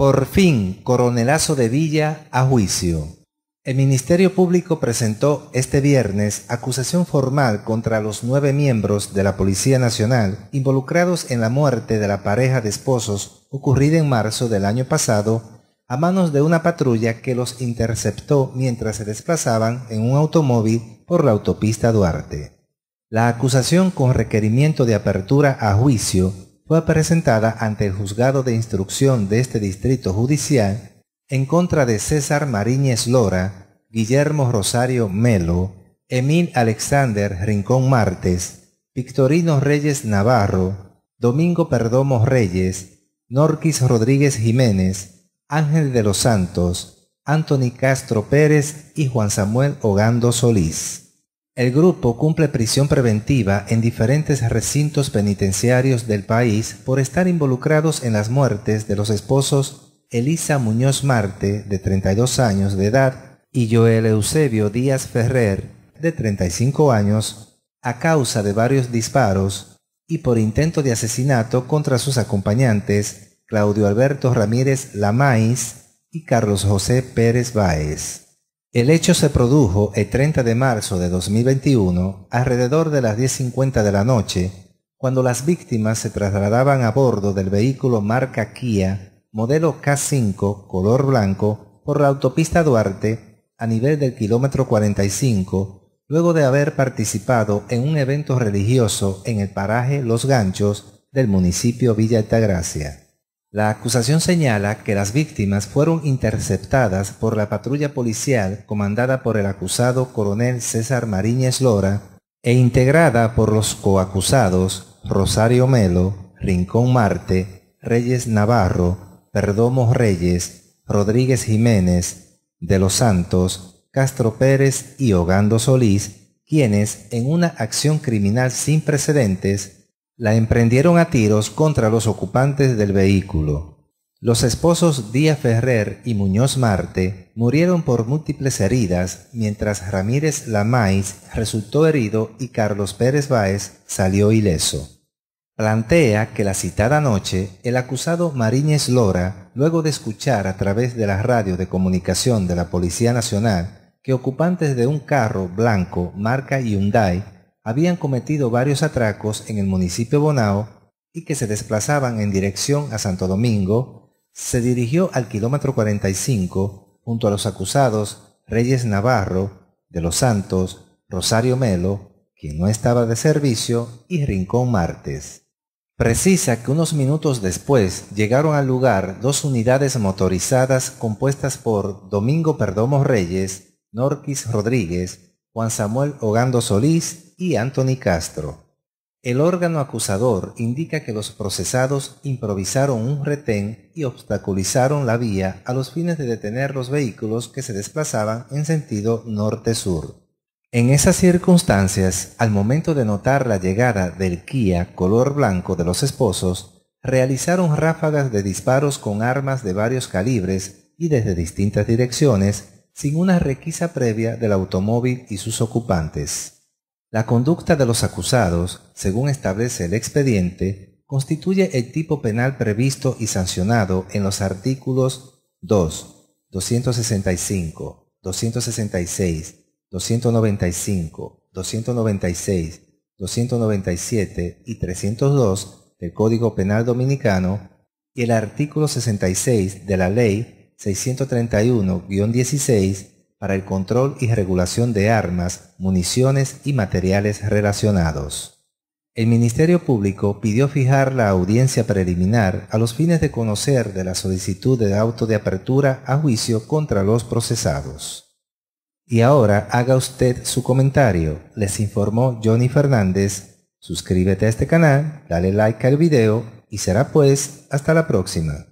Por fin, coronelazo de Villa a juicio. El Ministerio Público presentó este viernes acusación formal contra los nueve miembros de la Policía Nacional involucrados en la muerte de la pareja de esposos ocurrida en marzo del año pasado a manos de una patrulla que los interceptó mientras se desplazaban en un automóvil por la autopista Duarte. La acusación con requerimiento de apertura a juicio fue presentada ante el juzgado de instrucción de este distrito judicial en contra de César Mariñez Lora, Guillermo Rosario Melo, Emil Alexander Rincón Martes, Victorino Reyes Navarro, Domingo Perdomo Reyes, Norquis Rodríguez Jiménez, Ángel de los Santos, Anthony Castro Pérez y Juan Samuel Ogando Solís. El grupo cumple prisión preventiva en diferentes recintos penitenciarios del país por estar involucrados en las muertes de los esposos Elisa Muñoz Marte, de 32 años de edad, y Joel Eusebio Díaz Ferrer, de 35 años, a causa de varios disparos y por intento de asesinato contra sus acompañantes Claudio Alberto Ramírez Lamáis y Carlos José Pérez Báez. El hecho se produjo el 30 de marzo de 2021, alrededor de las 10.50 de la noche, cuando las víctimas se trasladaban a bordo del vehículo marca Kia, modelo K5, color blanco, por la autopista Duarte, a nivel del kilómetro 45, luego de haber participado en un evento religioso en el paraje Los Ganchos del municipio Villa Altagracia. La acusación señala que las víctimas fueron interceptadas por la patrulla policial comandada por el acusado coronel César Mariñez Lora e integrada por los coacusados Rosario Melo, Rincón Marte, Reyes Navarro, Perdomo Reyes, Rodríguez Jiménez, De los Santos, Castro Pérez y Ogando Solís, quienes en una acción criminal sin precedentes la emprendieron a tiros contra los ocupantes del vehículo. Los esposos Díaz Ferrer y Muñoz Marte murieron por múltiples heridas, mientras Ramírez Lamáis resultó herido y Carlos Pérez Báez salió ileso plantea que la citada noche el acusado Mariñez Lora, luego de escuchar a través de la radio de comunicación de la Policía Nacional que ocupantes de un carro blanco marca Hyundai habían cometido varios atracos en el municipio Bonao y que se desplazaban en dirección a Santo Domingo, se dirigió al kilómetro 45 junto a los acusados Reyes Navarro, de los Santos, Rosario Melo, quien no estaba de servicio, y Rincón Martes. Precisa que unos minutos después llegaron al lugar dos unidades motorizadas compuestas por Domingo Perdomo Reyes, Norquis Rodríguez Juan Samuel Ogando Solís y Anthony Castro. El órgano acusador indica que los procesados improvisaron un retén y obstaculizaron la vía a los fines de detener los vehículos que se desplazaban en sentido norte-sur. En esas circunstancias, al momento de notar la llegada del Kia color blanco de los esposos, realizaron ráfagas de disparos con armas de varios calibres y desde distintas direcciones sin una requisa previa del automóvil y sus ocupantes. La conducta de los acusados, según establece el expediente, constituye el tipo penal previsto y sancionado en los artículos 2, 265, 266, 295, 296, 297 y 302 del Código Penal Dominicano y el artículo 66 de la Ley 631-16 para el control y regulación de armas, municiones y materiales relacionados. El Ministerio Público pidió fijar la audiencia preliminar a los fines de conocer de la solicitud de auto de apertura a juicio contra los procesados. Y ahora haga usted su comentario, les informó Johnny Fernández. Suscríbete a este canal, dale like al video y será pues hasta la próxima.